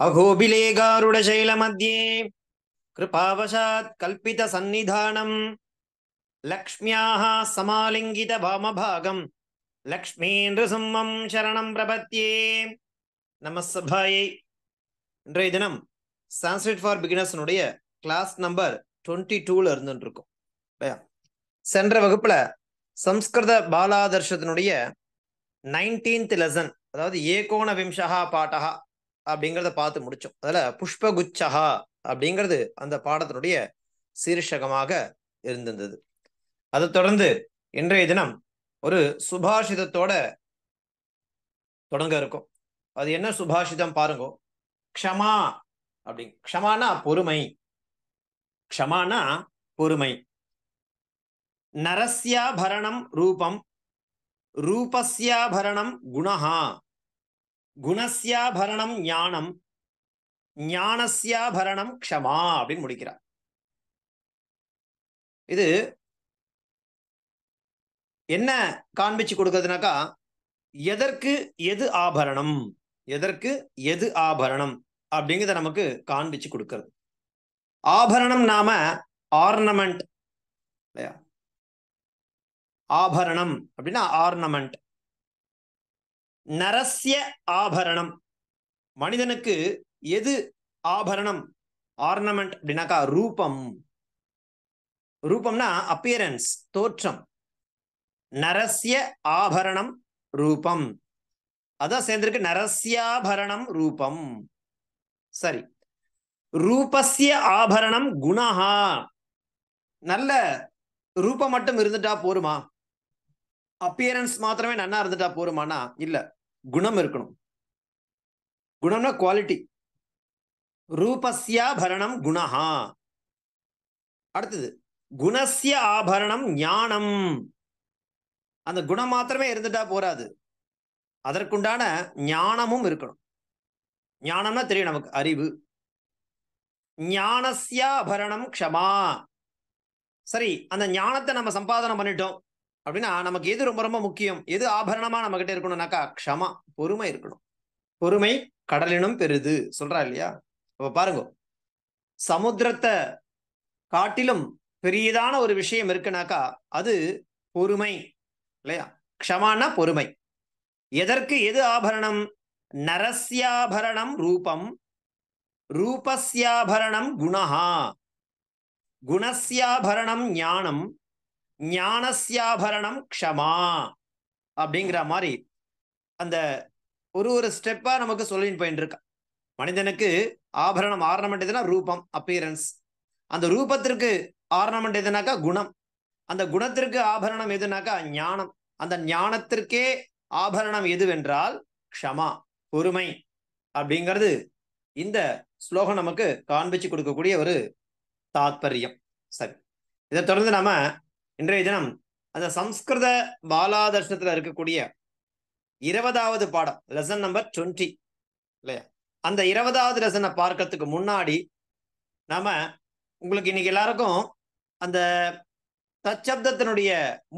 கல்பித சந்நிதானம் कृपावशात् சமாலிங்கித பாமபாகம் லக்ஷ்மீன்று லக்ஷ்மீந்திரசிம்மம் சரணம் பிரபத்தியே நமசபாயை இன்றைய தினம் சான்ஸ்கிரிட் ஃபார் பிகினர்ஸ்னுடைய கிளாஸ் நம்பர் டுவெண்ட்டி டூல இருந்துருக்கும் சென்ற வகுப்புல சம்ஸ்கிருத பாலாதர்ஷத்தினுடைய நைன்டீன்த் லெசன் அதாவது ஏகோண விம்சகா பாட்டகா அப்படிங்கிறத பார்த்து முடிச்சோம் அதில் புஷ்பகுச்சகா அப்படிங்கிறது அந்த பாடத்தினுடைய சீர்ஷகமாக இருந்திருந்தது அதை தொடர்ந்து இன்றைய தினம் ஒரு சுபாஷிதத்தோட தொடங்க இருக்கும் அது என்ன சுபாஷிதம் பாருங்க க்ஷமா அப்படி க்ஷமானா பொறுமை க்ஷமானா பொறுமை நரஸ்யாபரணம் ரூபம் ரூபஸ்யாபரணம் குணஹா குணஸ்யாபரணம் ஞானம் ஞானஸ்யாபரணம் க்ஷமா அப்படின்னு முடிக்கிறார் இது என்ன காண்பிச்சு கொடுக்குதுனாக்கா எதற்கு எது ஆபரணம் எதற்கு எது ஆபரணம் அப்படிங்கிறத நமக்கு காண்பிச்சு கொடுக்கறது ஆபரணம் நாம ஆர்னமெண்ட் இல்லையா ஆபரணம் அப்படின்னா ஆர்னமெண்ட் நரசிய ஆபரணம் மனிதனுக்கு எது ஆபரணம் ஆர்னமெண்ட் அப்படின்னாக்கா ரூபம் ரூபம்னா அப்பியரன்ஸ் தோற்றம் நரசிய ஆபரணம் ரூபம் அதான் சேர்ந்திருக்கு நரஸ்யாபரணம் ரூபம் சரி ரூபசிய ஆபரணம் குணஹா நல்ல ரூபம் மட்டும் இருந்துட்டா போருமா அப்பியரன்ஸ் மாத்திரமே நன்னா இருந்துட்டா போருமானா இல்லை குணம் இருக்கணும் குணம்னா குவாலிட்டி ரூபஸ்யா பரணம் குணஹா அடுத்தது குணசிய ஆபரணம் ஞானம் அந்த குணம் மாத்திரமே இருந்துட்டா போராது அதற்குண்டான ஞானமும் இருக்கணும் ஞானம்னா தெரியும் நமக்கு அறிவு ஞானசியாபரணம் க்ஷமா சரி அந்த ஞானத்தை நம்ம சம்பாதனம் பண்ணிட்டோம் அப்படின்னா நமக்கு எது ரொம்ப ரொம்ப முக்கியம் எது ஆபரணமா நம்ம கிட்ட இருக்கணும்னாக்கா க்ஷமா பொறுமை இருக்கணும் பொறுமை கடலினும் பெருது சொல்றா இல்லையா அப்ப பாருங்க சமுத்திரத்தை காட்டிலும் பெரியதான ஒரு விஷயம் இருக்குனாக்கா அது பொறுமை இல்லையா க்ஷமான பொறுமை எதற்கு எது ஆபரணம் நரஸ்யாபரணம் ரூபம் ரூபஸ்யாபரணம் குணஹா குணஸ்யாபரணம் ஞானம் ஞானசியாபரணம் க்ஷமா அப்படிங்கிற மாதிரி அந்த ஒரு ஒரு ஸ்டெப்பாக நமக்கு சொல்லின்னு போயிட்டு இருக்கா மனிதனுக்கு ஆபரணம் ஆர்னமெண்ட் எதுனா ரூபம் அப்பியரன்ஸ் அந்த ரூபத்திற்கு ஆர்னமெண்ட் எதுனாக்கா குணம் அந்த குணத்திற்கு ஆபரணம் எதுனாக்கா ஞானம் அந்த ஞானத்திற்கே ஆபரணம் எதுவென்றால் க்ஷமா பொறுமை அப்படிங்கிறது இந்த ஸ்லோகம் நமக்கு காண்பிச்சு கொடுக்கக்கூடிய ஒரு தாத்பரியம் சரி இதை தொடர்ந்து நம்ம இன்றைய தினம் அந்த சம்ஸ்கிருத பாலாதர்ஷத்துல இருக்கக்கூடிய இருபதாவது பாடம் லெசன் நம்பர் டுவெண்ட்டி இல்லையா அந்த இருபதாவது லெசனை பார்க்கறதுக்கு முன்னாடி நாம உங்களுக்கு இன்னைக்கு எல்லாருக்கும் அந்த தச்சப்தத்தினுடைய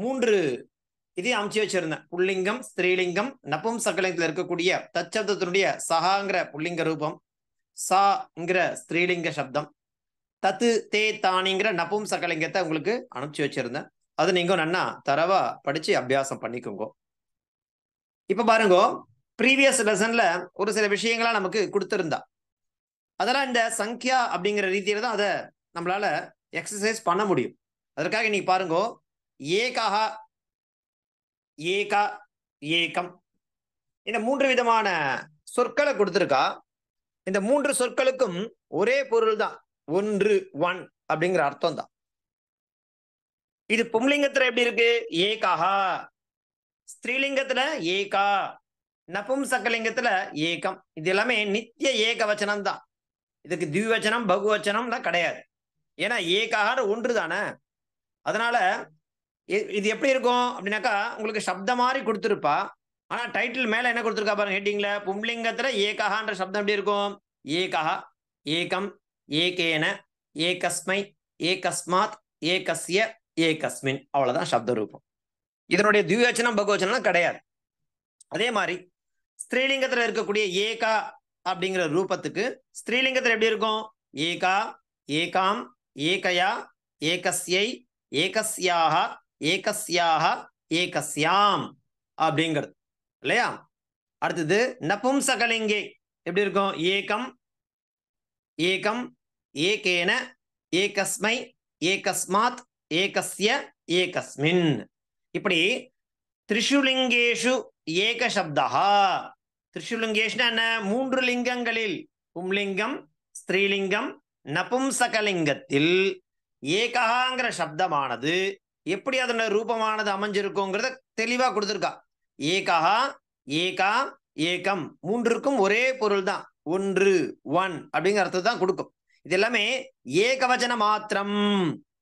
மூன்று இதையும் அமைச்சு வச்சிருந்தேன் புள்ளிங்கம் ஸ்திரீலிங்கம் நப்பும் சக்கலிங்கத்தில் இருக்கக்கூடிய தச்சப்தத்தினுடைய சஹாங்கிற புள்ளிங்க ரூபம் சாங்கிற ஸ்திரீலிங்க சப்தம் தத்து தே தானிங்கிற நப்பும் சகலிங்கத்தை உங்களுக்கு அனுப்பிச்சு வச்சிருந்தேன் அது நீங்க நன்னா தரவா படிச்சு அபியாசம் பண்ணிக்கோங்க இப்ப பாருங்க ப்ரீவியஸ் லெசன்ல ஒரு சில விஷயங்களா நமக்கு கொடுத்துருந்தா அதெல்லாம் இந்த சங்கியா அப்படிங்கிற ரீதியில தான் அதை நம்மளால எக்ஸசைஸ் பண்ண முடியும் அதற்காக இன்னைக்கு பாருங்க ஏகாக ஏகா ஏகம் இந்த மூன்று விதமான சொற்களை கொடுத்துருக்கா இந்த மூன்று சொற்களுக்கும் ஒரே பொருள் தான் ஒன்று ஒன் அப்படிங்கிற அர்த்தம் தான் இது பும்லிங்கத்துல எப்படி இருக்கு ஏகாஹா ஸ்திரீலிங்கத்துல ஏகா நபும் சக்கலிங்கத்துல ஏகம் இது எல்லாமே நித்திய ஏக வச்சனம் தான் இதுக்கு திவ்வச்சனம் தான் கிடையாது ஏன்னா ஏகாகார ஒன்று தானே அதனால இது எப்படி இருக்கும் அப்படின்னாக்கா உங்களுக்கு சப்தம் மாதிரி கொடுத்துருப்பா ஆனா டைட்டில் மேல என்ன கொடுத்துருக்கா பாருங்க ஹெட்டிங்ல பும்லிங்கத்துல ஏகான்ற சப்தம் எப்படி இருக்கும் ஏகா ஏகம் ஏகேன ஏகஸ்மை ஏகஸ்மாத் ஏகசிய ஏகஸ்மின் அவ்வளவுதான் சப்த ரூபம் இதனுடைய திவ்யோச்சனம் பகவச்சனம் கிடையாது அதே மாதிரி ஸ்ரீலிங்கத்துல இருக்கக்கூடிய ஏகா அப்படிங்கிற ரூபத்துக்கு ஸ்ரீலிங்கத்துல எப்படி இருக்கும் ஏகா ஏகாம் ஏகயா ஏகஸ்யை ஏகஸ்யாக ஏகஸ்யாக ஏகஸ்யாம் அப்படிங்கிறது இல்லையா அடுத்தது நபும்சகலிங்கே எப்படி இருக்கும் ஏகம் ஏகம் ஏகேன ஏகஸ்மை ஏகஸ்மாத் ஏகஸ்ய ஏகஸ்மின் இப்படி திரிஷுலிங்கேஷு ஏக சப்தா திரிஷுலிங்கேஷ்னா என்ன மூன்று லிங்கங்களில் பும்லிங்கம் ஸ்திரீலிங்கம் நபும்சகலிங்கத்தில் ஏகஹாங்கிற சப்தமானது எப்படி அதன ரூபமானது அமைஞ்சிருக்குங்கிறத தெளிவாக கொடுத்துருக்கா ஏகா ஏகா ஏகம் மூன்றுக்கும் ஒரே பொருள் தான் ஒன்று ஒன் அப்படிங்கிற அர்த்தத்தை தான் கொடுக்கும் இது எல்லாமே ஏகவச்சன மாத்திரம்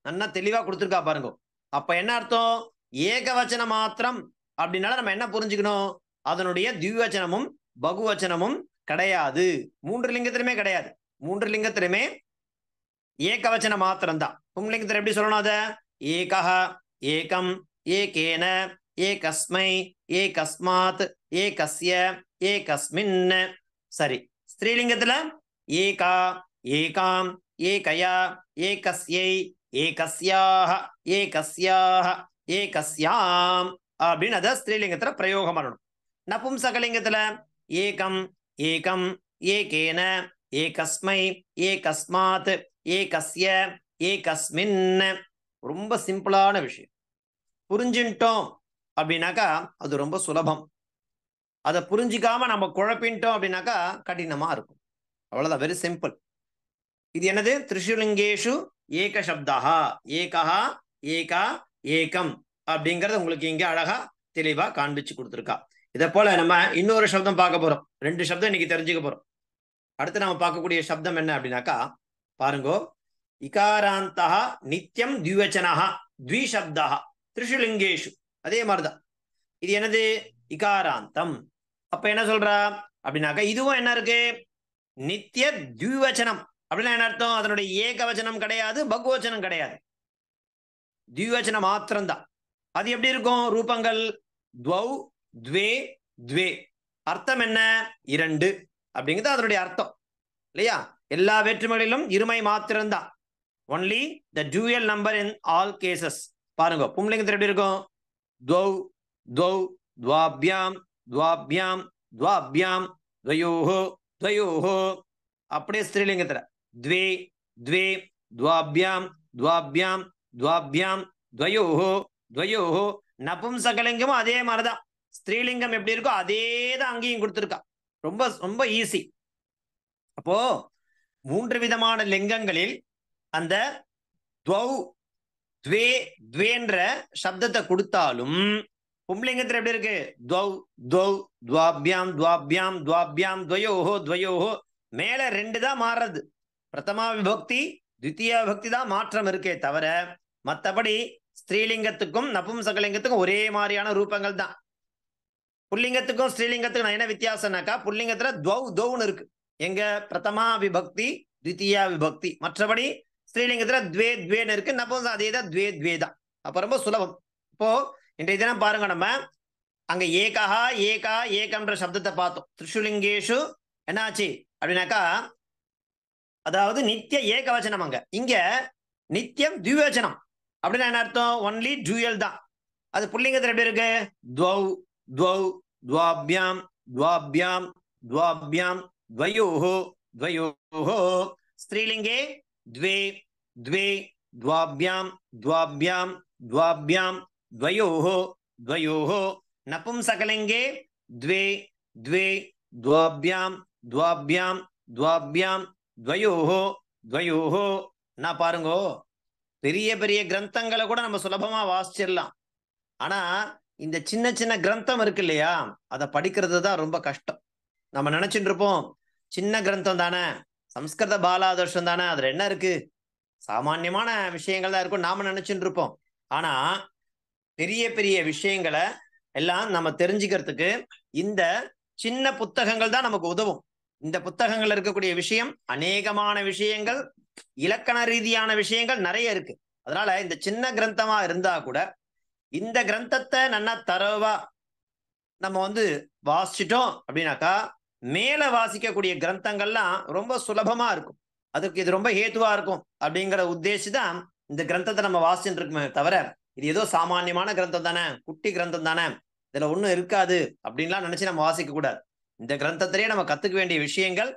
நல்லா தெளிவா கொடுத்துருக்கா பாருங்க அப்ப என்ன அர்த்தம் ஏகவச்சன மாத்திரம் அப்படின்னால நம்ம என்ன புரிஞ்சுக்கணும் அதனுடைய திவ்வச்சனமும் பகுவச்சனமும் கிடையாது மூன்று லிங்கத்திலுமே கிடையாது மூன்று லிங்கத்திலுமே ஏகவச்சன மாத்திரம் தான் பும்லிங்கத்தில் எப்படி சொல்லணும் அத ஏகா ஏகம் ஏகேன ஏகஸ்மை ஏகஸ்மாத் ஏகஸ்ய ஏகஸ்மின் சரி ஸ்ரீலிங்கத்துல ஏகா ஏகாம் ஏகயா ஏகஸ்யை ஏகஸ்யாக ஏகஸ்யாக ஏகஸ்யாம் அப்படின்னு அதை ஸ்திரீலிங்கத்துல பிரயோகம் பண்ணணும் நபும்சகலிங்கத்துல ஏகம் ஏகம் ஏகேன ஏகஸ்மை ஏகஸ்மாத் ஏகஸ்ய ஏகஸ்மின் ரொம்ப சிம்பிளான விஷயம் புரிஞ்சுட்டோம் அப்படின்னாக்கா அது ரொம்ப சுலபம் அதை புரிஞ்சிக்காம நம்ம குழப்பின்ட்டோம் அப்படின்னாக்கா கடினமா இருக்கும் அவ்வளோதான் வெரி சிம்பிள் இது என்னது திரிஷுலிங்கேஷு ஏக சப்தா ஏகா ஏகா ஏகம் அப்படிங்கறது உங்களுக்கு இங்க அழகா தெளிவா காண்பிச்சு கொடுத்துருக்கா இதை போல நம்ம இன்னொரு சப்தம் பார்க்க போறோம் ரெண்டு சப்தம் இன்னைக்கு தெரிஞ்சுக்க போறோம் அடுத்து நம்ம பார்க்கக்கூடிய சப்தம் என்ன அப்படின்னாக்கா பாருங்கோ இகாராந்தா நித்தியம் திவச்சனா த்விசப்தா திரிஷுலிங்கேஷு அதே மாதிரிதான் இது என்னது இகாராந்தம் அப்ப என்ன சொல்றா அப்படின்னாக்கா இதுவும் என்ன இருக்கு நித்திய திவச்சனம் அப்படின்னா என்ன அர்த்தம் அதனுடைய ஏகவச்சனம் கிடையாது பகுவச்சனம் கிடையாது திவச்சனம் மாத்திரம்தான் அது எப்படி இருக்கும் ரூபங்கள் துவௌ துவே துவே அர்த்தம் என்ன இரண்டு அப்படிங்கிறது அதனுடைய அர்த்தம் இல்லையா எல்லா வேற்றுமைகளிலும் இருமை மாத்திரம்தான் only the dual number in all cases பாருங்க பும்லிங்கத்தில் எப்படி இருக்கும் துவௌ துவௌ துவாபியாம் துவாபியாம் துவாபியாம் துவயோஹோ துவயோஹோ அப்படியே ஸ்ரீலிங்கத்தில் द्वे द्वे द्वाभ्यां द्वाभ्यां द्वाभ्யாம் துவயோஹோ துவயோஹோ நபும்சகலிங்கமும் அதே மாதிரிதான் ஸ்திரீலிங்கம் எப்படி இருக்கோ அதே தான் அங்கேயும் கொடுத்துருக்கா ரொம்ப ரொம்ப ஈஸி அப்போ மூன்று விதமான லிங்கங்களில் அந்த துவௌ துவே துவேன்ற சப்தத்தை கொடுத்தாலும் பும்லிங்கத்தில் எப்படி இருக்கு துவௌ துவௌ துவாபியாம் துவாபியாம் துவாபியாம் துவயோஹோ துவயோஹோ மேல ரெண்டு தான் மாறுறது பிரதமா விபக்தி விபக்தி தான் மாற்றம் இருக்கே தவிர மற்றபடி ஸ்ரீலிங்கத்துக்கும் நபும்சகலிங்கத்துக்கும் ஒரே மாதிரியான ரூபங்கள் தான் புல்லிங்கத்துக்கும் ஸ்ரீலிங்கத்துக்கும் நான் என்ன வித்தியாசம்னாக்கா புல்லிங்கத்துல துவ் தௌன்னு இருக்கு எங்க பிரதமா விபக்தி தித்தியா விபக்தி மற்றபடி ஸ்ரீலிங்கத்துல துவே துவேன்னு இருக்கு நபும் அதே தான் துவே துவே தான் ரொம்ப சுலபம் இப்போ இன்றைய தினம் பாருங்க நம்ம அங்க ஏகா ஏகா ஏகம்ன்ற சப்தத்தை பார்த்தோம் திருஷுலிங்கேஷு என்னாச்சு அப்படின்னாக்கா அதாவது நித்திய ஏகவச்சனம் அங்க இங்க நித்தியம் துவச்சனம் அப்படின்னா என்ன அர்த்தம் ஒன்லி டூயல் தான் அது புள்ளிங்கத்துல எப்படி இருக்கு துவௌ துவௌ துவாபியாம் துவாபியாம் துவாபியாம் துவயோஹோ துவயோஹோ ஸ்திரீலிங்கே துவே துவாபியாம் துவாபியாம் துவாபியாம் துவயோஹோ துவயோஹோ நப்பும் சகலிங்கே द्वे द्वे துவாபியாம் துவாபியாம் துவாபியாம் துவயோஹோ துவயோஹோ நான் பாருங்கோ பெரிய பெரிய கிரந்தங்களை கூட நம்ம சுலபமா வாசிச்சிடலாம் ஆனா இந்த சின்ன சின்ன கிரந்தம் இருக்கு இல்லையா அதை படிக்கிறது தான் ரொம்ப கஷ்டம் நம்ம நினைச்சிட்டு இருப்போம் சின்ன கிரந்தம் தானே சம்ஸ்கிருத பாலாதர்ஷம் தானே அதுல என்ன இருக்கு சாமானியமான விஷயங்கள் தான் இருக்கும் நாம நினைச்சுட்டு இருப்போம் ஆனா பெரிய பெரிய விஷயங்களை எல்லாம் நம்ம தெரிஞ்சுக்கிறதுக்கு இந்த சின்ன புத்தகங்கள் தான் நமக்கு உதவும் இந்த புத்தகங்கள் இருக்கக்கூடிய விஷயம் அநேகமான விஷயங்கள் இலக்கண ரீதியான விஷயங்கள் நிறைய இருக்கு அதனால இந்த சின்ன கிரந்தமா இருந்தா கூட இந்த கிரந்தத்தை நல்லா தரவா நம்ம வந்து வாசிச்சிட்டோம் அப்படின்னாக்கா மேல வாசிக்கக்கூடிய கிரந்தங்கள்லாம் ரொம்ப சுலபமா இருக்கும் அதுக்கு இது ரொம்ப ஹேத்துவா இருக்கும் அப்படிங்கிற உத்தேசி தான் இந்த கிரந்தத்தை நம்ம வாசிச்சுட்டு இருக்குமே தவிர இது ஏதோ சாமானியமான கிரந்தம் தானே குட்டி கிரந்தம் தானே இதுல ஒன்றும் இருக்காது அப்படின்லாம் நினைச்சு நம்ம வாசிக்க கூடாது இந்த கிரந்தத்திலேயே நம்ம கத்துக்க வேண்டிய விஷயங்கள்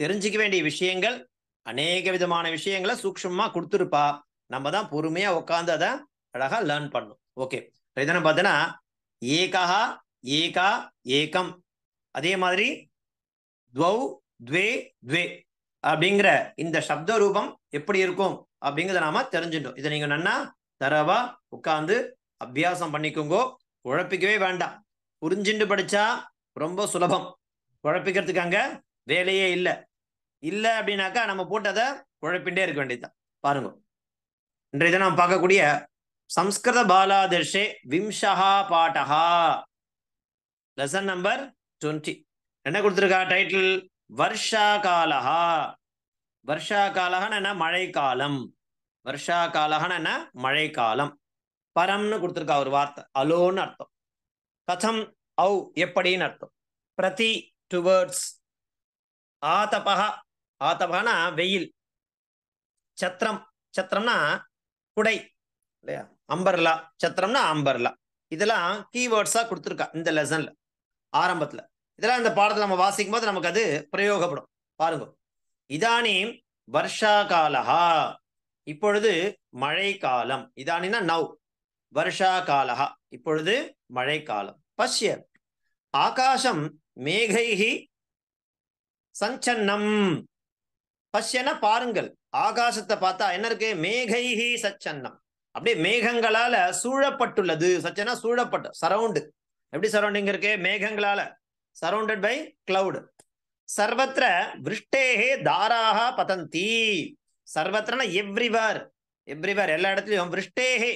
தெரிஞ்சுக்க வேண்டிய விஷயங்கள் அநேக விதமான விஷயங்களை சூக்ஷமா கொடுத்துருப்பா நம்ம தான் பொறுமையா உட்காந்து அதை அழகா லேர்ன் பண்ணும் ஓகே இதனை பார்த்தீங்கன்னா ஏகா ஏகா ஏகம் அதே மாதிரி துவௌ துவே துவே அப்படிங்கிற இந்த சப்த ரூபம் எப்படி இருக்கும் அப்படிங்கிறத நாம தெரிஞ்சுட்டோம் இதை நீங்க நன்னா தரவா உட்காந்து அபியாசம் பண்ணிக்கோங்கோ உழப்பிக்கவே வேண்டாம் புரிஞ்சுண்டு படிச்சா ரொம்ப சுலபம் குழப்பிக்கிறதுக்கு அங்க வேலையே இல்லை இல்லை அப்படின்னாக்கா நம்ம போட்டதை குழப்பிண்டே இருக்க வேண்டியதுதான் பாருங்க இன்றைய தினம் நம்ம பார்க்கக்கூடிய சம்ஸ்கிருத பாலாதர்ஷே விம்சஹா பாட்டஹா லெசன் நம்பர் டுவெண்ட்டி என்ன கொடுத்துருக்கா டைட்டில் வர்ஷா காலஹா வர்ஷா காலகன்னு என்ன மழைக்காலம் வர்ஷா காலகன்னு என்ன மழைக்காலம் பரம்னு கொடுத்துருக்கா ஒரு வார்த்தை அலோன்னு அர்த்தம் கதம் அவ் எப்படின்னு அர்த்தம் பிரதி டுவர்ட்ஸ் ஆதபா ஆதபானா வெயில் சத்திரம் சத்திரம்னா குடை இல்லையா அம்பர்லா சத்திரம்னா அம்பர்லா இதெல்லாம் கீவேர்ட்ஸாக கொடுத்துருக்கா இந்த லெசனில் ஆரம்பத்தில் இதெல்லாம் இந்த பாடத்தை நம்ம வாசிக்கும் போது நமக்கு அது பிரயோகப்படும் பாருங்க இதானீம் வர்ஷா காலா இப்பொழுது மழை காலம் இதானின்னா நவ் வருஷா காலா இப்பொழுது மழை காலம் பசிய ஆகாசம் மேகைகி சஞ்சன்னம் பசியன பாருங்கள் ஆகாசத்தை பார்த்தா என்ன இருக்கு மேகைகி சச்சன்னம் அப்படியே மேகங்களால சூழப்பட்டுள்ளது சச்சனா சூழப்பட்ட சரவுண்டு எப்படி சரௌண்டிங் இருக்கு மேகங்களால சரௌண்டட் பை கிளவுடு சர்வத்திர விருஷ்டேகே தாராக பதந்தி சர்வத்திரன எவ்ரிவர் எவ்ரிவர் எல்லா இடத்துலயும் விருஷ்டேகே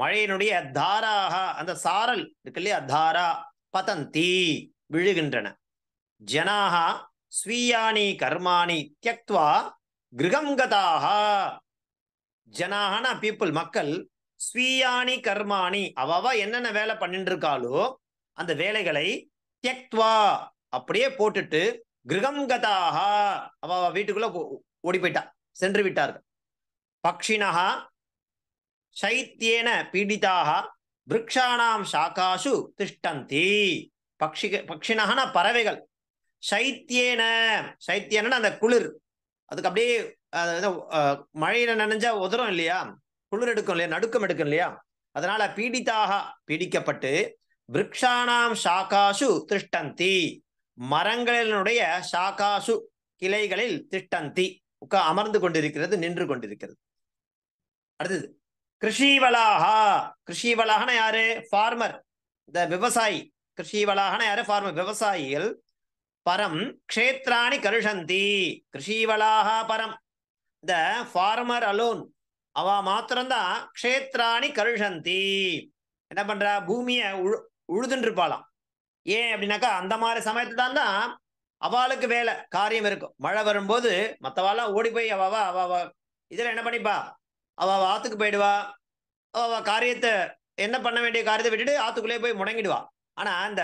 மழையினுடைய தாராக அந்த சாரல் இருக்கு இல்லையா தாரா பதந்தி விழுகின்றன ஜனாக ஸ்வீயானி கர்மானி தியக்துவா கிரகம் கதாக ஜனாகனா பீப்புள் மக்கள் ஸ்வீயானி கர்மாணி அவவா என்னென்ன வேலை பண்ணிட்டு இருக்காளோ அந்த வேலைகளை தியக்துவா அப்படியே போட்டுட்டு கிரகம் கதாக அவ வீட்டுக்குள்ள ஓடி போயிட்டா சென்று விட்டார்கள் பக்ஷினஹா சைத்தியேன பீடிதாக விரக்ஷாணாம் சாக்காசு திஷ்டந்தி பக்ஷி பக்ஷினகன பறவைகள் சைத்தியேன சைத்தியன அந்த குளிர் அதுக்கு அப்படியே மழையில நனைஞ்சா உதரும் இல்லையா குளிர் எடுக்கும் இல்லையா நடுக்கம் எடுக்கும் இல்லையா அதனால பீடித்தாக பீடிக்கப்பட்டு விரக்ஷாணாம் சாக்காசு திருஷ்டந்தி மரங்களினுடைய சாக்காசு கிளைகளில் திஷ்டந்தி உட்கா அமர்ந்து கொண்டிருக்கிறது நின்று கொண்டிருக்கிறது அடுத்தது கிருஷிவலாகா கிருஷிவலாகனா யாரு ஃபார்மர் இந்த விவசாயி கிருஷிவலாகனா யாரு ஃபார்மர் விவசாயிகள் பரம் க்ஷேத்ராணி கருஷந்தி கிருஷிவலாகா பரம் த ஃபார்மர் அலோன் அவ மாத்திரம்தான் க்ஷேத்ராணி கருஷந்தி என்ன பண்றா பூமியை உழு உழுதுன்னு இருப்பாளாம் ஏன் அப்படின்னாக்கா அந்த மாதிரி சமயத்து தான் தான் அவளுக்கு வேலை காரியம் இருக்கும் மழை வரும்போது மற்றவாலாம் ஓடி போய் அவ அவ இதில் என்ன பண்ணிப்பா அவ ஆத்துக்கு போயிடுவா அவள் காரியத்தை என்ன பண்ண வேண்டிய காரியத்தை விட்டுட்டு ஆத்துக்குள்ளே போய் முடங்கிடுவா ஆனா அந்த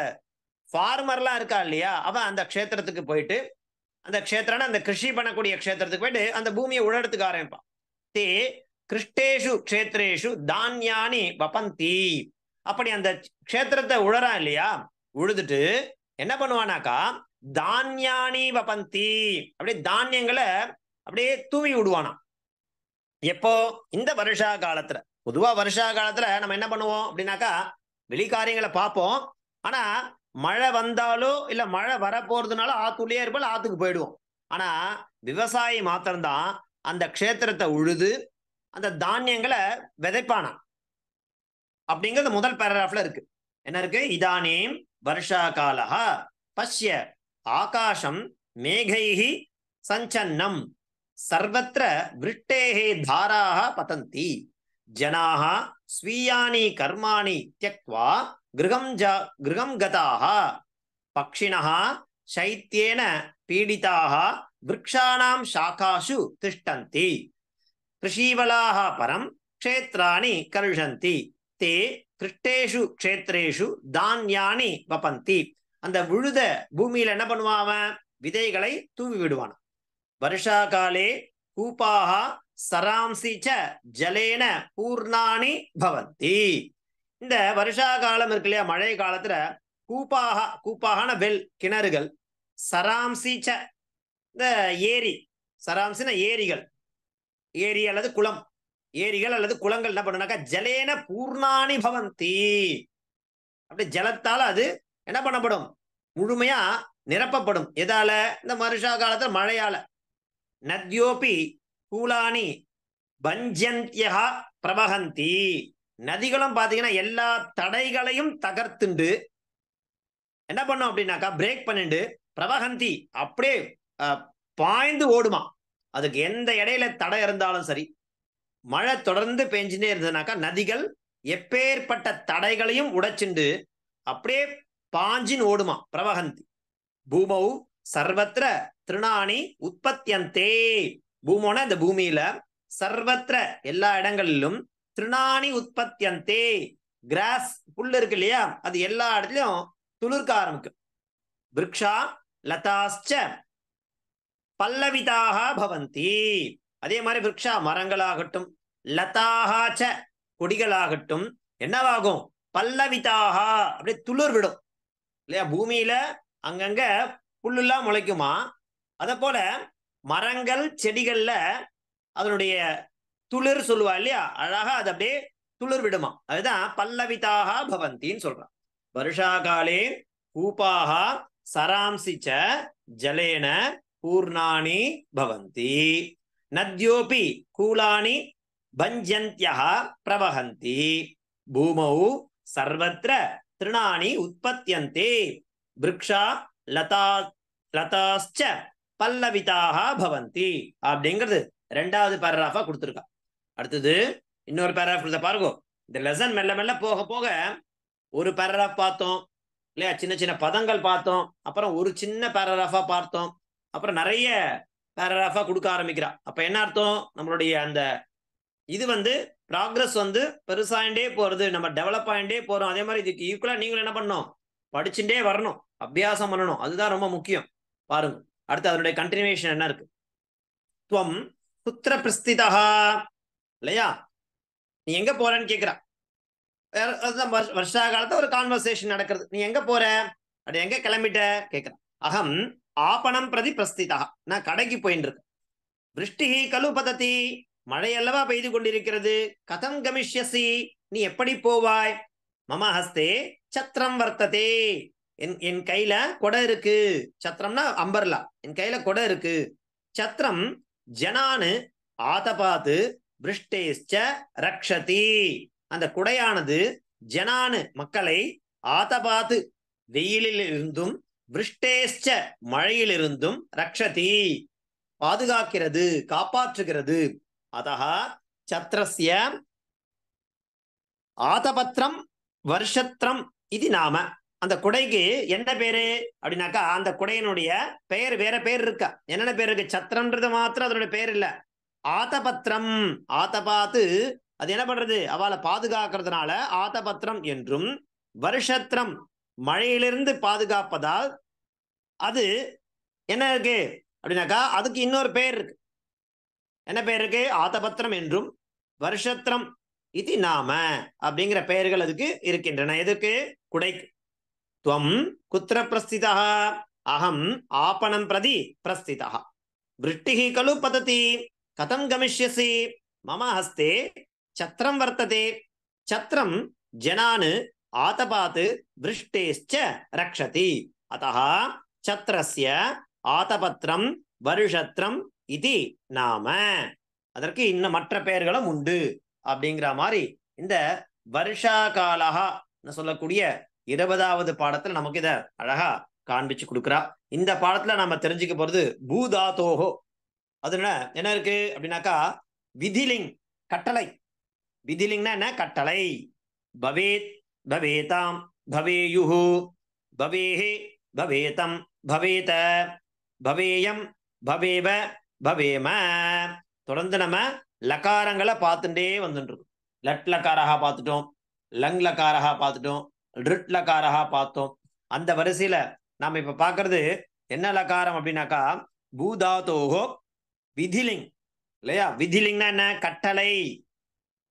ஃபார்மர்லாம் இருக்கா இல்லையா அவன் அந்த க்ஷேத்திரத்துக்கு போயிட்டு அந்த க்ஷேத்திரம்னா அந்த கிருஷி பண்ணக்கூடிய க்ஷேத்திரத்துக்கு போயிட்டு அந்த பூமியை உழறதுக்கு ஆரம்பிப்பான் தே கிருஷ்டேஷு க்ஷேத்ரேஷு தானியானி வபந்தி அப்படி அந்த க்ஷேத்திரத்தை உழறான் இல்லையா உழுதுட்டு என்ன பண்ணுவானாக்கா தானியானி வபந்தி அப்படியே தானியங்களை அப்படியே தூவி விடுவானா எப்போ இந்த வருஷா காலத்துல பொதுவா வருஷா காலத்துல நம்ம என்ன பண்ணுவோம் அப்படின்னாக்கா வெளி காரியங்களை பார்ப்போம் ஆனா மழை வந்தாலோ இல்ல மழை வரப்போறதுனால ஆத்துலயே இருப்பால் ஆத்துக்கு போயிடுவோம் ஆனா விவசாயி மாத்திரம்தான் அந்த க்ஷேத்திரத்தை உழுது அந்த தானியங்களை விதைப்பானா அப்படிங்கிறது முதல் பேராகிராஃப்ல இருக்கு என்ன இருக்கு இதானேம் வருஷா காலஹா பஷ்ய ஆகாஷம் மேகைஹி சஞ்சன்னம் சர்வத்திர விருட்டேகே தாராக பதந்தி ஜனாக ஸ்வீயானி கர்மாணி தியக்வா கிருகம் ஜா கிருகம் கதாக பக்ஷிணா சைத்தியேன பீடிதாக விரக்ஷாணாம் சாகாசு திஷ்டந்தி கிருஷீவலாக பரம் க்ஷேத்ராணி கருஷந்தி தே கிருஷ்டேஷு க்ஷேத்ரேஷு தானியானி வபந்தி அந்த விழுத பூமியில் என்ன பண்ணுவான் விதைகளை தூவி விடுவான் வருஷாகாலே கூப்பாக சராம்சி ச ஜலேன பூர்ணானி பவந்தி இந்த வருஷா காலம் இருக்கு இல்லையா மழை காலத்துல கூப்பாக கூப்பாகன வெல் கிணறுகள் சராம்சி ச இந்த ஏரி சராம்சின ஏரிகள் ஏரி அல்லது குளம் ஏரிகள் அல்லது குளங்கள் என்ன பண்ணுனாக்கா ஜலேன பூர்ணானி பவந்தி அப்படி ஜலத்தால் அது என்ன பண்ணப்படும் முழுமையா நிரப்பப்படும் எதால இந்த மருஷா காலத்துல மழையால நத்யோபி கூலானி பஞ்சந்தியா பிரபகந்தி நதிகளும் பார்த்தீங்கன்னா எல்லா தடைகளையும் தகர்த்துண்டு என்ன பண்ணும் அப்படின்னாக்கா பிரேக் பண்ணிண்டு பிரபகந்தி அப்படியே பாய்ந்து ஓடுமா அதுக்கு எந்த இடையில தடை இருந்தாலும் சரி மழை தொடர்ந்து பெஞ்சுனே இருந்ததுனாக்கா நதிகள் எப்பேற்பட்ட தடைகளையும் உடைச்சுண்டு அப்படியே பாஞ்சின் ஓடுமா பிரபகந்தி பூமௌ சர்வத்திர திருநாணி உற்பத்தியந்தே பூமோன இந்த பூமியில சர்வத்திர எல்லா இடங்களிலும் திருநாணி உற்பத்தியந்தே கிராஸ் புல் இருக்கு இல்லையா அது எல்லா இடத்துலயும் துளிர்க்க ஆரம்பிக்கும் விரக்ஷா லதாஸ்ச பல்லவிதாக பவந்தி அதே மாதிரி விரக்ஷா மரங்களாகட்டும் லதாகாச்ச கொடிகளாகட்டும் என்னவாகும் பல்லவிதாகா அப்படியே துளிர் விடும் இல்லையா பூமியில அங்கங்க புல்லுலாம் முளைக்குமா அதை போல மரங்கள் செடிகள்ல அதனுடைய துளிர் சொல்லுவா இல்லையா அழகா அது அப்படியே துளிர் விடுமா அதுதான் பல்லவிதாக பவந்தின்னு சொல்றான் வருஷா காலே கூப்பாக சராம்சிச்ச ஜலேன பூர்ணானி பவந்தி நத்யோபி கூலானி பஞ்சந்தியா பிரவகந்தி பூமௌ சர்வத்திர திருணாணி உற்பத்தியந்தே விரக்ஷா லதா லதாச்ச பல்லவிதாக பவந்தி அப்படிங்கிறது ரெண்டாவது பேராகிராஃபா கொடுத்துருக்கா அடுத்தது இன்னொரு பேராகிராஃப் கொடுத்த பாருங்க இந்த லெசன் மெல்ல மெல்ல போக போக ஒரு பேராகிராஃப் பார்த்தோம் இல்லையா சின்ன சின்ன பதங்கள் பார்த்தோம் அப்புறம் ஒரு சின்ன பேராகிராஃபா பார்த்தோம் அப்புறம் நிறைய பேராகிராஃபா கொடுக்க ஆரம்பிக்கிறா அப்ப என்ன அர்த்தம் நம்மளுடைய அந்த இது வந்து ப்ராக்ரஸ் வந்து பெருசாயிண்டே போறது நம்ம டெவலப் ஆகிண்டே போறோம் அதே மாதிரி இதுக்கு ஈக்குவலா நீங்களும் என்ன பண்ணணும் படிச்சுட்டே வரணும் அபியாசம் பண்ணணும் அதுதான் ரொம்ப முக்கியம் பாருங்க அடுத்து அதனுடைய கண்டினியூஷன் என்ன இருக்கு துவம் புத்திர பிரஸ்திதா இல்லையா நீ எங்க போறன்னு கேட்கிற வருஷ வருஷா காலத்துல ஒரு கான்வர்சேஷன் நடக்கிறது நீ எங்க போற அப்படி எங்க கிளம்பிட்ட கேட்கிற அகம் ஆபணம் பிரதி பிரஸ்திதா நான் கடைக்கு போயின்னு இருக்கேன் விருஷ்டி கலு பதத்தி மழை அல்லவா பெய்து கொண்டிருக்கிறது கதம் கமிஷ்யசி நீ எப்படி போவாய் மம ஹஸ்தே சத்திரம் வர்த்ததே என் என் கையில கொடை இருக்கு சத்திரம்னா அம்பர்லா என் கையில கொடை இருக்கு சத்திரம் ஜனானு ஆதபாத்து பிரிஷ்டேஷ ரக்ஷதி அந்த குடையானது ஜனானு மக்களை ஆதபாத்து வெயிலில் இருந்தும் மழையிலிருந்தும் ரக்ஷதி பாதுகாக்கிறது காப்பாற்றுகிறது அதா சத்திரஸ்ய ஆதபத்திரம் வருஷத்திரம் இது நாம அந்த குடைக்கு என்ன பேரு அப்படின்னாக்கா அந்த குடையினுடைய பெயர் வேற பேர் இருக்கா என்னென்ன பேர் இருக்கு சத்திரம்ன்றது மாத்திரம் அதனுடைய பேர் இல்ல ஆத்தபத்திரம் ஆத்த பார்த்து அது என்ன பண்றது அவளை பாதுகாக்கிறதுனால ஆத்தபத்திரம் என்றும் வருஷத்திரம் மழையிலிருந்து பாதுகாப்பதால் அது என்ன இருக்கு அப்படின்னாக்கா அதுக்கு இன்னொரு பேர் இருக்கு என்ன பேர் இருக்கு ஆத்தபத்திரம் என்றும் வருஷத்திரம் இது நாம அப்படிங்கிற பெயர்கள் அதுக்கு இருக்கின்றன எதுக்கு குடைக்கு துவம் குத்திர பிரஸ்திதா அகம் ஆபணம் பிரதி பிரஸ்திதா விருட்டிஹி கலு பததி கதம் கமிஷ்யசி மம ஹஸ்தே சத்திரம் வர்த்ததே சத்திரம் ஜனான் ஆதபாத்து விருஷ்டேச்ச ரக்ஷதி அத்த சத்திரஸ்ய ஆதபத்திரம் வருஷத்திரம் இது நாம அதற்கு இன்னும் மற்ற பெயர்களும் உண்டு அப்படிங்கிற மாதிரி இந்த வருஷா காலஹான்னு சொல்லக்கூடிய இருபதாவது பாடத்துல நமக்கு இத அழகா காண்பிச்சு கொடுக்குறா இந்த பாடத்துல நம்ம தெரிஞ்சுக்க போறது பூதாத்தோகோ அது என்ன என்ன இருக்கு அப்படின்னாக்கா விதிலிங் கட்டளை விதிலிங்னா என்ன கட்டளை பவேத் பவேதாம் பவேயுஹு பவேஹே பவேதம் பவேத பவேயம் பவேவ பவேம தொடர்ந்து நம்ம லக்காரங்களை பார்த்துட்டே வந்துட்டு இருக்கோம் லட் லக்காரகா பார்த்துட்டோம் லங் லக்காரகா பார்த்துட்டோம் ரிட் லகாரகா பார்த்தோம் அந்த வரிசையில நாம இப்ப பாக்குறது என்ன லகாரம் அப்படின்னாக்கா பூதாதோகோ விதிலிங் இல்லையா விதிலிங்னா என்ன கட்டளை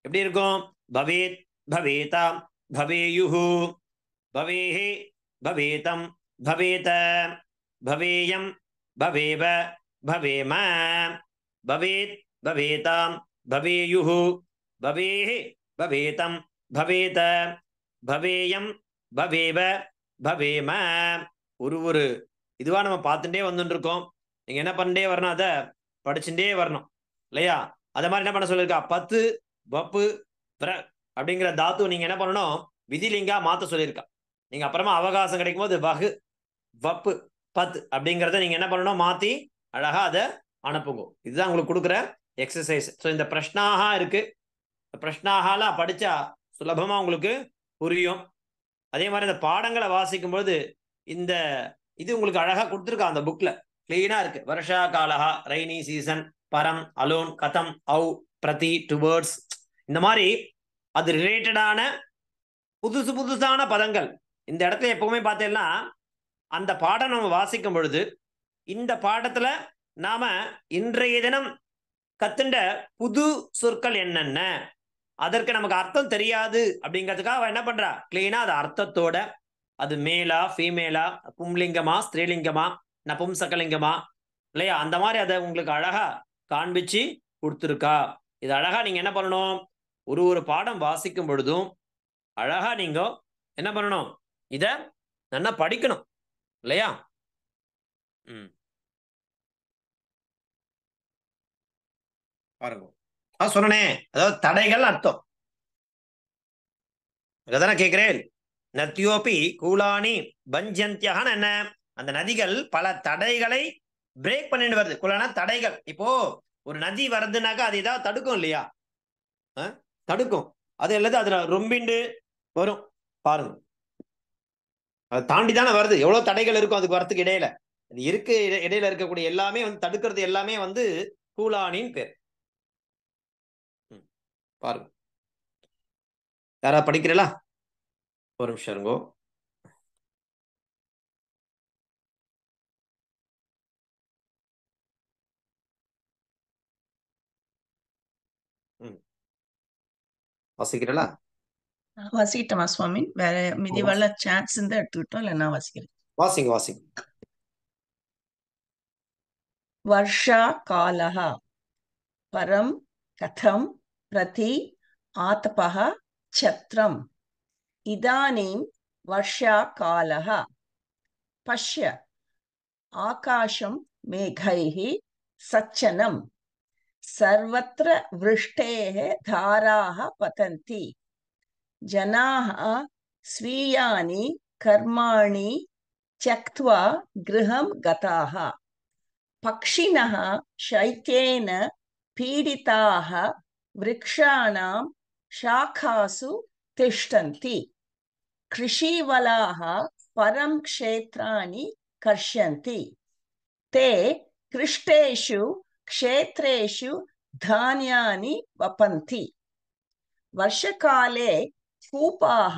எப்படி இருக்கும் பவேத் பவேதாம் பவேயுஹு பவேஹி பவேதம் பவேத பவேயம் பவேவ பவேம பவேத் பவேதாம் பவேயுஹு பவேஹி பவேதம் பவேத பவேயம் பவேவ பவேம ஒரு ஒரு இதுவாக நம்ம பார்த்துட்டே இருக்கோம் நீங்கள் என்ன பண்ணிட்டே வரணும் அதை படிச்சுட்டே வரணும் இல்லையா அதை மாதிரி என்ன பண்ண சொல்லியிருக்கா பத்து பப்பு பிர அப்படிங்கிற தாத்து நீங்கள் என்ன பண்ணணும் விதிலிங்கா மாற்ற சொல்லியிருக்கா நீங்கள் அப்புறமா அவகாசம் கிடைக்கும் போது வகு வப்பு பத்து அப்படிங்கிறத நீங்கள் என்ன பண்ணணும் மாற்றி அழகாக அதை அனுப்புங்க இதுதான் உங்களுக்கு கொடுக்குற எக்ஸசைஸ் ஸோ இந்த பிரஷ்னாக இருக்குது பிரஷ்னாகலாம் படித்தா சுலபமாக உங்களுக்கு புரியும் அதே மாதிரி இந்த பாடங்களை வாசிக்கும் பொழுது இந்த இது உங்களுக்கு அழகா கொடுத்துருக்கா அந்த புக்ல கிளீனா இருக்கு வருஷா காலஹா ரெய்னி சீசன் பரம் அலோன் கதம் அவு பிரதி டுவேர்ட்ஸ் இந்த மாதிரி அது ரிலேட்டடான புதுசு புதுசான பதங்கள் இந்த இடத்துல எப்பவுமே பார்த்தேன்னா அந்த பாடம் நம்ம வாசிக்கும் பொழுது இந்த பாடத்துல நாம இன்றைய தினம் கத்துண்ட புது சொற்கள் என்னென்ன அதற்கு நமக்கு அர்த்தம் தெரியாது அப்படிங்கிறதுக்காக அவன் என்ன பண்றா கிளீனா அது அர்த்தத்தோட அது மேலா ஃபீமேலா பும்லிங்கமா ஸ்திரீலிங்கமா நபும்சகலிங்கமா இல்லையா அந்த மாதிரி அதை உங்களுக்கு அழகா காண்பிச்சு கொடுத்துருக்கா இது அழகா நீங்க என்ன பண்ணணும் ஒரு ஒரு பாடம் வாசிக்கும் பொழுதும் அழகா நீங்க என்ன பண்ணணும் இத நல்லா படிக்கணும் இல்லையா ம் பாருங்க அதான் சொன்னனே அதாவது தடைகள் அர்த்தம் அங்கதானே கேட்கிறேன் நத்தியோபி கூலானி பஞ்சந்தியகான்னு என்ன அந்த நதிகள் பல தடைகளை பிரேக் பண்ணிட்டு வருது கூலானா தடைகள் இப்போ ஒரு நதி வருதுனாக்கா அது ஏதாவது தடுக்கும் இல்லையா தடுக்கும் அது அல்லது அதுல ரொம்பிண்டு வரும் பாருங்க அதை தாண்டி தானே வருது எவ்வளவு தடைகள் இருக்கும் அதுக்கு வரத்துக்கு இடையில அது இருக்கு இடையில இருக்கக்கூடிய எல்லாமே வந்து தடுக்கிறது எல்லாமே வந்து கூலானின்னு பேர் பாருங்க யாரா படிக்கிறீங்களா ஒரு நிமிஷம் இருங்கோ வசிக்கிறீங்களா வசிக்கிட்டமா சுவாமி வேற மிதிவால சாட்ஸ் இருந்தா எடுத்துக்கிட்டோம் இல்ல நான் வசிக்கிறேன் வாசிங்க வாசிங்க வர்ஷா காலஹா பரம் கதம் प्रति आतपः छत्रम् इदानीं वर्षा वर्षाकालः पश्य आकाशं मेघैः सज्जनम् सर्वत्र वृष्टेः धाराः पतन्ति जनाः स्वीयानि कर्माणि त्यक्त्वा गृहं गताः पक्षिणः शैत्येन पीडिताः वृक्षाणां शाखासु तिष्ठन्ति कृषीवलाः परं क्षेत्राणि कर्षन्ति ते कृष्टेषु क्षेत्रेषु धान्यानि वपन्ति वर्षकाले कूपाः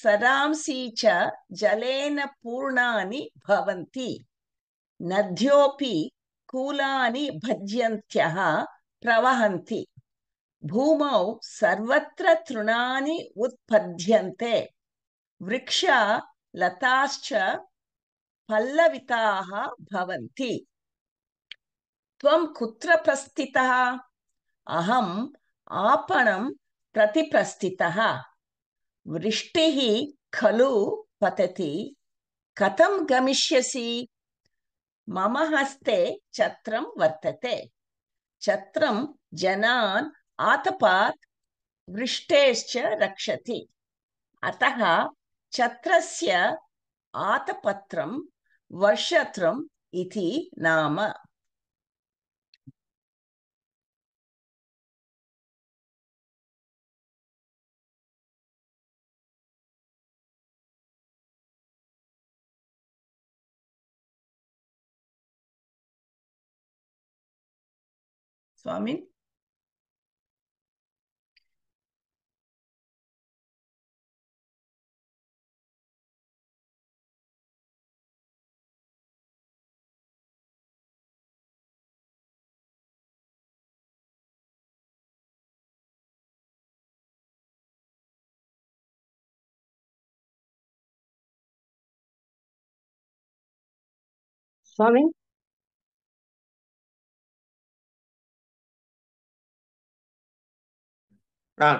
सरांसि च जलेन पूर्णानि भवन्ति नद्योऽपि कूलानि भज्यन्त्यः प्रवहन्ति भूमौ सर्वत्र तृणानि उत्पद्यन्ते वृक्ष लताश्च पल्लविताः भवन्ति त्वं कुत्र प्रस्थितः अहम् आपणं प्रति प्रस्थितः वृष्टिः खलु पतति कथं गमिष्यसि मम हस्ते छत्रं वर्तते छत्रं जनान् ఆతపాత్ వృష్టేశ్చ రక్షతి అత ఛత్రస్య ఆతపత్రం వర్షత్రం ఇది నామ స్వామి சுவாமி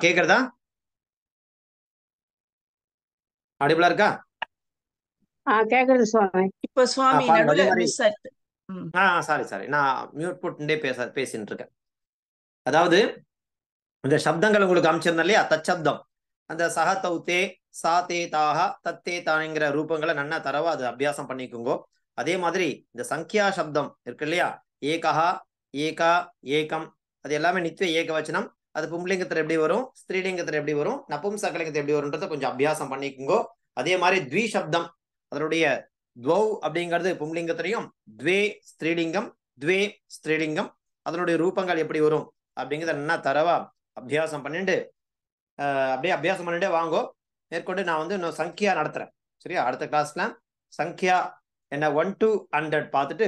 கேக்குறதா அடிபலா இருக்கா கேக்குறது சுவாமி இப்ப சுவாமி சாரி சாரி நான் மியூட் போட்டுட்டே பேச பேசிட்டு இருக்கேன் அதாவது இந்த சப்தங்கள் உங்களுக்கு அமைச்சிருந்தேன் இல்லையா தச்சப்தம் அந்த சஹ தௌத்தே சா தே தாகா தத்தே தானுங்கிற ரூபங்களை நல்லா தரவா அது அபியாசம் பண்ணிக்கோங்க அதே மாதிரி இந்த சங்கியா சப்தம் இருக்கு இல்லையா ஏகா ஏகா ஏகம் அது எல்லாமே நித்திய வச்சனம் அது பும்லிங்கத்தில் எப்படி வரும் ஸ்திரீலிங்கத்தில் எப்படி வரும் சகலிங்கத்தை எப்படி வரும்ன்றத கொஞ்சம் அபியாசம் பண்ணிக்கோங்கோ அதே மாதிரி த்வி சப்தம் அதனுடைய துவௌ அப்படிங்கிறது பும்லிங்கத்திலையும் துவே ஸ்திரீலிங்கம் துவே ஸ்திரீலிங்கம் அதனுடைய ரூபங்கள் எப்படி வரும் அப்படிங்கிறத என்ன தரவா அபியாசம் பண்ணிட்டு அப்படியே அபியாசம் பண்ணிட்டே வாங்கோ மேற்கொண்டு நான் வந்து இன்னும் சங்கியா நடத்துறேன் சரியா அடுத்த கிளாஸ்ல சங்கியா என்ன ஒன் டு ஹண்ட்ரட் பார்த்துட்டு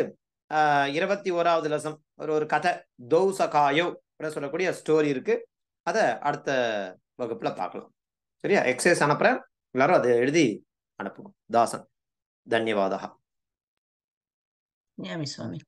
இருபத்தி ஓராவது லசம் ஒரு ஒரு கதை தௌசகாயோ அப்படின்னு சொல்லக்கூடிய ஸ்டோரி இருக்கு அதை அடுத்த வகுப்புல பார்க்கலாம் சரியா எக்ஸசைஸ் அனுப்புறேன் எல்லாரும் அதை எழுதி அனுப்புங்க தாசன் தன்யவாதா சுவாமி